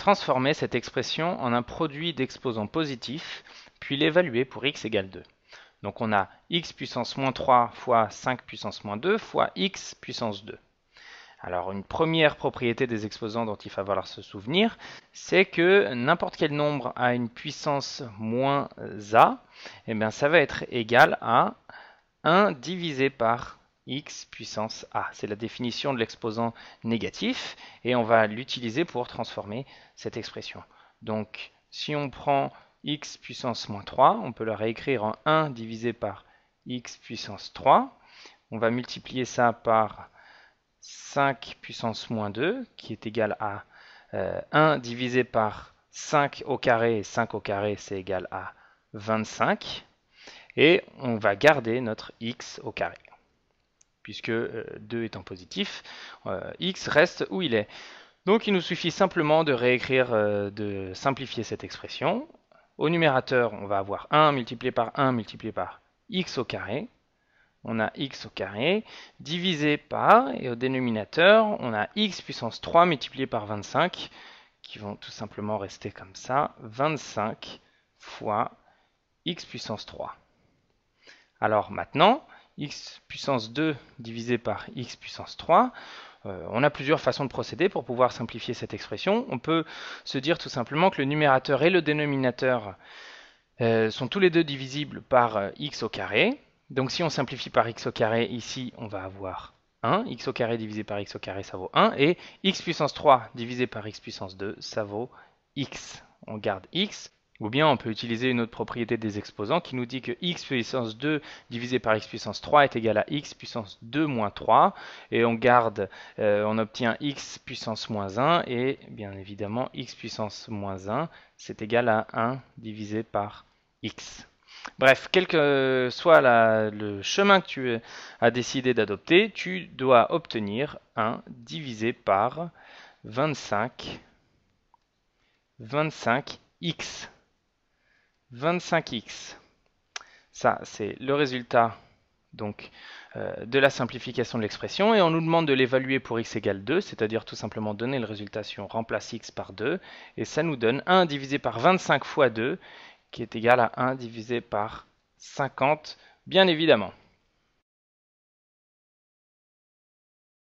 transformer cette expression en un produit d'exposants positifs, puis l'évaluer pour x égale 2. Donc on a x puissance moins 3 fois 5 puissance moins 2 fois x puissance 2. Alors une première propriété des exposants dont il va falloir se souvenir, c'est que n'importe quel nombre à une puissance moins a, eh bien ça va être égal à 1 divisé par x puissance a. C'est la définition de l'exposant négatif et on va l'utiliser pour transformer cette expression. Donc si on prend x puissance moins 3, on peut la réécrire en 1 divisé par x puissance 3. On va multiplier ça par 5 puissance moins 2 qui est égal à 1 euh, divisé par 5 au carré et 5 au carré c'est égal à 25 et on va garder notre x au carré puisque 2 euh, étant positif, euh, x reste où il est. Donc il nous suffit simplement de réécrire, euh, de simplifier cette expression. Au numérateur, on va avoir 1 multiplié par 1 multiplié par x au carré. On a x au carré divisé par, et au dénominateur, on a x puissance 3 multiplié par 25, qui vont tout simplement rester comme ça, 25 fois x puissance 3. Alors maintenant, x puissance 2 divisé par x puissance 3. Euh, on a plusieurs façons de procéder pour pouvoir simplifier cette expression. On peut se dire tout simplement que le numérateur et le dénominateur euh, sont tous les deux divisibles par euh, x au carré. Donc si on simplifie par x au carré, ici on va avoir 1, x au carré divisé par x au carré ça vaut 1, et x puissance 3 divisé par x puissance 2 ça vaut x. On garde x, ou bien on peut utiliser une autre propriété des exposants qui nous dit que x puissance 2 divisé par x puissance 3 est égal à x puissance 2 moins 3. Et on garde, euh, on obtient x puissance moins 1 et bien évidemment x puissance moins 1 c'est égal à 1 divisé par x. Bref, quel que soit le chemin que tu as décidé d'adopter, tu dois obtenir 1 divisé par 25, 25x. 25x. Ça, c'est le résultat donc, euh, de la simplification de l'expression. Et on nous demande de l'évaluer pour x égale 2, c'est-à-dire tout simplement donner le résultat si on remplace x par 2. Et ça nous donne 1 divisé par 25 fois 2, qui est égal à 1 divisé par 50, bien évidemment.